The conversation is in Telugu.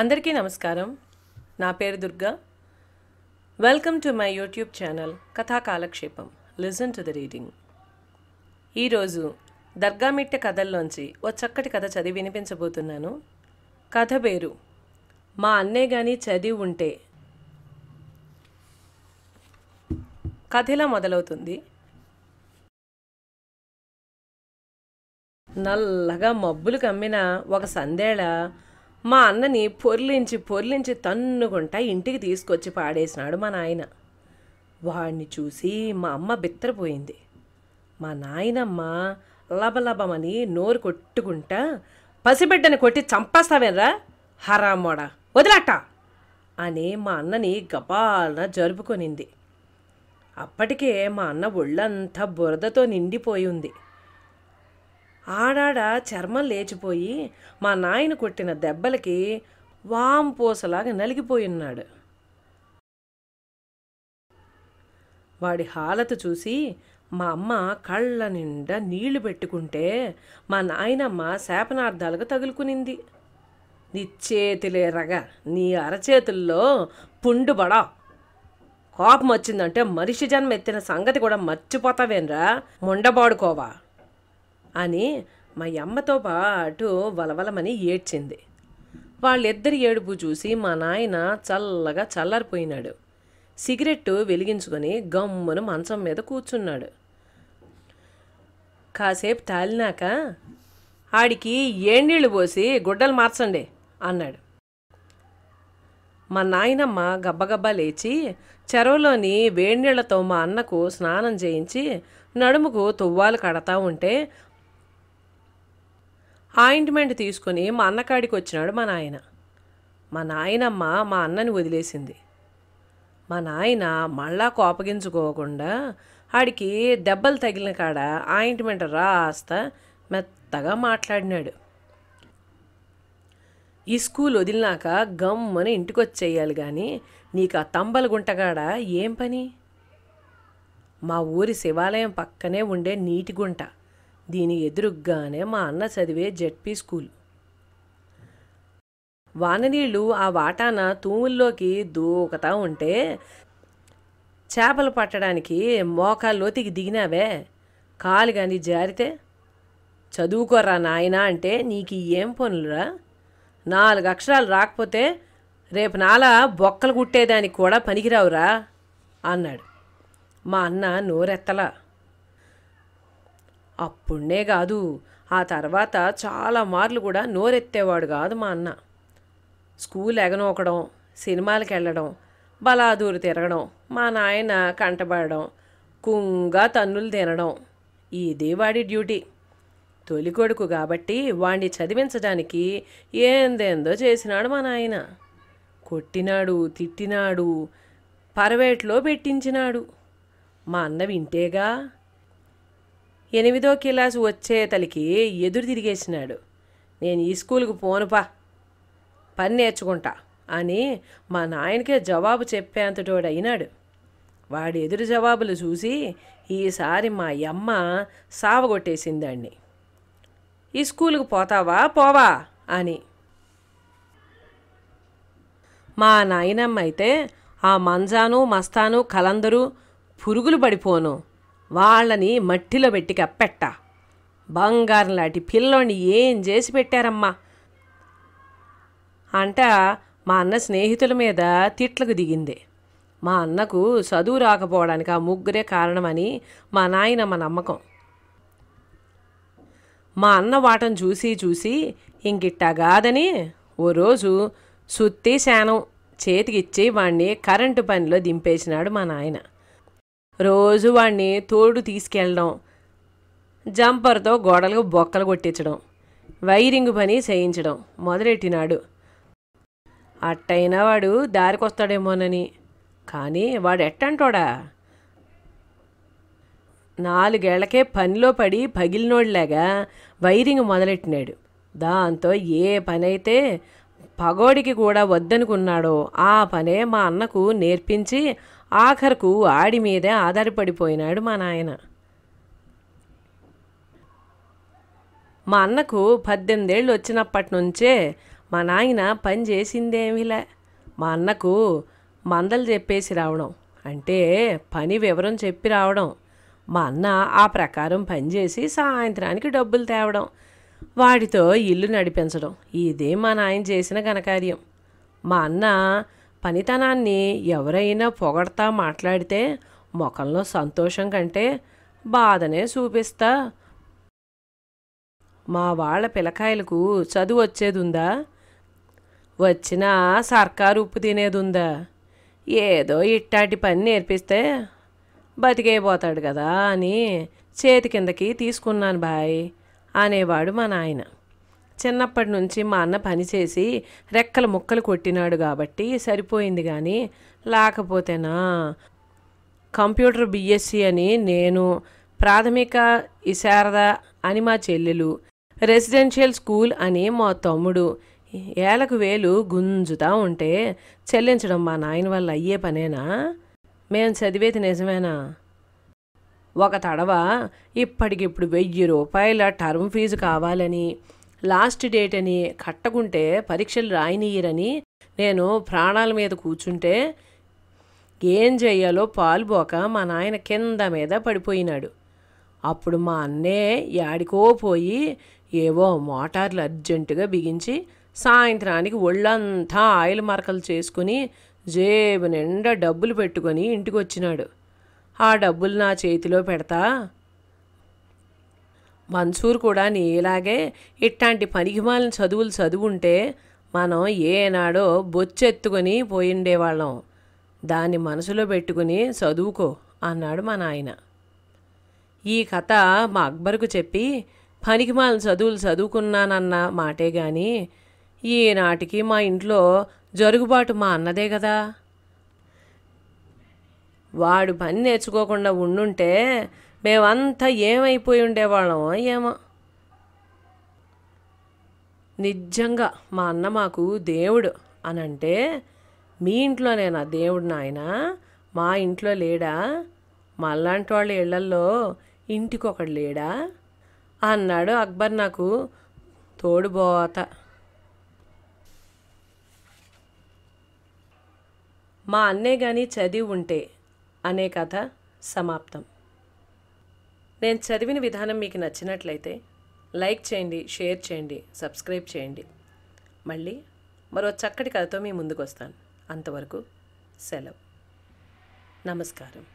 అందరికీ నమస్కారం నా పేరు Durga welcome to my YouTube channel కథా కాలక్షేపం లిజన్ టు ద రీడింగ్ ఈరోజు దర్గామిట్టె కథల్లోంచి ఓ చక్కటి కథ చదివి వినిపించబోతున్నాను కథ పేరు మా అన్నయ్య కానీ చదివి ఉంటే కథ మొదలవుతుంది నల్లగా మబ్బులు కమ్మిన ఒక సందేళ మా అన్నని పొర్లించి పొర్లించి తన్నుకుంటా ఇంటికి తీసుకొచ్చి పాడేసినాడు మా నాయన వాడిని చూసి మా అమ్మ బిత్తరపోయింది మా నాయనమ్మ లబలబమని నోరు కొట్టుకుంటా పసిబిడ్డని కొట్టి చంపేస్తావేనరా హరామోడా వదిలట్ట అని మా అన్నని గబాలన జరుపుకొనింది అప్పటికే మా అన్న ఒళ్ళంతా బురదతో నిండిపోయి ఉంది ఆడాడ చర్మం లేచిపోయి మా నాయన కొట్టిన దెబ్బలకి నలిగిపోయి నలిగిపోయిన్నాడు వాడి హాలత చూసి మా అమ్మ కళ్ళ నిండా నీళ్లు పెట్టుకుంటే మా నాయనమ్మ శాపనార్థాలకు తగులుకునింది నీ రగ నీ అరచేతుల్లో పుండుబడా కోపం వచ్చిందంటే మనిషి జన్మ ఎత్తిన సంగతి కూడా మర్చిపోతావేన్రా ముండబాడుకోవా అని మా అమ్మతో పాటు వలవలమని ఏడ్చింది వాళ్ళిద్దరి ఏడుపు చూసి మా నాయన చల్లగా చల్లారిపోయినాడు సిగరెట్టు వెలిగించుకొని గమ్మును మంచం మీద కూర్చున్నాడు కాసేపు తాలినాక ఆడికి ఏండీళ్ళు పోసి గుడ్డలు మార్చండి అన్నాడు మా నాయనమ్మ గబ్బగబ్బా లేచి చెరువులోని వేడినీళ్లతో మా అన్నకు స్నానం చేయించి నడుముకు తువ్వాలు కడతా ఉంటే ఆయింట్మెంట్ తీసుకొని మా అన్నకాడికి వచ్చినాడు మా నాయన మా నాయనమ్మ మా అన్నని వదిలేసింది మా నాయన మళ్ళా కోపగించుకోకుండా ఆడికి దెబ్బలు తగిలిన కాడ ఆయింట్మెంట్ రాస్తా మెత్తగా మాట్లాడినాడు ఈ స్కూల్ వదిలినాక గమ్మని ఇంటికి వచ్చేయాలి కానీ నీకు ఆ తంబల గుంటగాడ ఏం పని మా ఊరి శివాలయం పక్కనే ఉండే నీటి గుంట దీని ఎదురుగ్గానే మా అన్న చదివే జెడ్పీ స్కూల్ వాననీళ్ళు ఆ వాటాన తూముల్లోకి దూకుతా ఉంటే చేపలు పట్టడానికి మోకాల్లోతికి దిగినావే కాలు కానీ జారితే చదువుకోరా నాయన అంటే నీకు ఏం పనులురా నాలుగు అక్షరాలు రాకపోతే రేపు నాల బొక్కలు కుట్టేదానికి కూడా పనికిరావురా అన్నాడు మా అన్న నోరెత్తలా అప్పుడే కాదు ఆ తర్వాత చాలా మార్లు కూడా నోరెత్తేవాడు కాదు మా అన్న స్కూల్ ఎగనోకడం సినిమాలకు వెళ్ళడం బలాదూరు తిరగడం మా నాయన కంటబడడం కుంగా తన్నులు తినడం ఇదే వాడి డ్యూటీ తొలి కొడుకు కాబట్టి వాణ్ణి చదివించడానికి ఏందేందో చేసినాడు మా నాయన కొట్టినాడు తిట్టినాడు పరవేట్లో పెట్టించినాడు మా అన్న వింటేగా ఎనిమిదో కిలాసు వచ్చేతలికి ఎదురు తిరిగేసినాడు నేను ఈ స్కూల్కి పోనుపా పని నేర్చుకుంటా అని మా నాయనకే జవాబు చెప్పేంతటోడు అయినాడు వాడి ఎదురు జవాబులు చూసి ఈసారి మా యమ్మ సావగొట్టేసిందాన్ని ఈ స్కూలుకు పోతావా పోవా అని మా నాయనమ్మ అయితే ఆ మంజాను మస్తాను కలందరూ పురుగులు పడిపోను వాళ్ళని మట్టిలో పెట్టి కప్పెట్ట బంగారం లాంటి పిల్లోని ఏం చేసి పెట్టారమ్మా అంట మా అన్న స్నేహితుల మీద తిట్లకు దిగింది మా అన్నకు చదువు రాకపోవడానికి ఆ ముగ్గురే కారణమని మా నాయన మా నమ్మకం మా అన్న వాటం చూసి చూసి ఇంకిట్టా కాదని ఓ రోజు సుత్తి శానం చేతికిచ్చి వాణ్ణి కరెంటు పనిలో దింపేసినాడు మా నాయన రోజు వాడిని తోడు తీసుకెళ్ళడం జంపర్తో గోడలకు బొక్కలు కొట్టించడం వైరింగ్ పని చేయించడం మొదలెట్టినాడు అట్టయినా వాడు దారికొస్తాడేమోనని కానీ వాడు ఎట్టంటోడా నాలుగేళ్లకే పనిలో పడి పగిలినోడిలాగా వైరింగ్ మొదలెట్టినాడు దాంతో ఏ పనైతే పగోడికి కూడా వద్దనుకున్నాడో ఆ పనే మా అన్నకు నేర్పించి ఆఖరుకు ఆడి మీదే ఆధారపడిపోయినాడు మా నాయన మా అన్నకు పద్దెనిమిదేళ్ళు వచ్చినప్పటి నుంచే మా నాయన పని చేసిందేమిలే మా అన్నకు మందలు చెప్పేసి రావడం అంటే పని వివరం చెప్పి రావడం మా అన్న ఆ ప్రకారం పనిచేసి సాయంత్రానికి డబ్బులు తేవడం వాడితో ఇల్లు నడిపించడం ఇదే మా నాయన చేసిన ఘనకార్యం మా అన్న పనితనాన్ని ఎవరైనా పొగడతా మాట్లాడితే ముఖంలో సంతోషం కంటే బాధనే చూపిస్తా మా వాళ్ళ పిలకాయలకు చదువు వచ్చేది ఉందా వచ్చినా సర్కారు ఉప్పు తినేది ఉందా ఏదో ఇట్టాటి పని నేర్పిస్తే బతికైపోతాడు కదా అని చేతి కిందకి తీసుకున్నాను బాయ్ అనేవాడు మా నాయన చిన్నప్పటి నుంచి మా అన్న పనిచేసి రెక్కల ముక్కలు కొట్టినాడు కాబట్టి సరిపోయింది కానీ లేకపోతేనా కంప్యూటర్ బిఎస్సి అని నేను ప్రాథమిక ఇశారద అని మా చెల్లెలు రెసిడెన్షియల్ స్కూల్ అని మా తమ్ముడు ఏలకు వేలు గుంజుతా ఉంటే చెల్లించడం మా నాయన వల్ల అయ్యే పనేనా మేము చదివేది నిజమేనా ఒక తడవ ఇప్పటికిప్పుడు వెయ్యి రూపాయల టర్మ్ ఫీజు కావాలని లాస్ట్ డేట్ అని కట్టకుంటే పరీక్షలు రాయినీయరని నేను ప్రాణాల మీద కూర్చుంటే ఏం చెయ్యాలో పాలుబోక మా నాయన కింద మీద పడిపోయినాడు అప్పుడు మా అన్నే యాడికో పోయి ఏవో మోటార్లు అర్జెంటుగా బిగించి సాయంత్రానికి ఒళ్ళంతా ఆయిల్ మరకలు చేసుకుని జేబు నిండా డబ్బులు పెట్టుకొని ఇంటికి వచ్చినాడు ఆ డబ్బులు నా చేతిలో పెడతా మన్సూర్ కూడా నీ ఇలాగే ఇట్లాంటి పనికిమాలిన చదువులు చదువుంటే మనం ఏనాడో బొచ్చెత్తుకుని పోయిండేవాళ్ళం దాన్ని మనసులో పెట్టుకుని చదువుకో అన్నాడు మా నాయన ఈ కథ మా అక్బర్కు చెప్పి పనికిమాలిన చదువులు చదువుకున్నానన్న మాటే కానీ ఈనాటికి మా ఇంట్లో జరుగుబాటు మా అన్నదే కదా వాడు పని నేర్చుకోకుండా ఉండుంటే మేమంతా ఏమైపోయి ఉండేవాళ్ళమో ఏమో నిజంగా మా అన్న మాకు దేవుడు అని అంటే మీ ఇంట్లోనేనా దేవుడు నాయన మా ఇంట్లో లేడా మళ్ళాంటి వాళ్ళ ఇళ్లల్లో ఇంటికొకడు లేడా అన్నాడు అక్బర్ నాకు తోడుబోత మా అన్నే కానీ చదివి ఉంటే అనే కథ సమాప్తం నేను చదివిన విధానం మీకు నచ్చినట్లయితే లైక్ చేయండి షేర్ చేయండి సబ్స్క్రైబ్ చేయండి మళ్ళీ మరో చక్కటి కథతో మీ ముందుకు వస్తాను అంతవరకు సెలవు నమస్కారం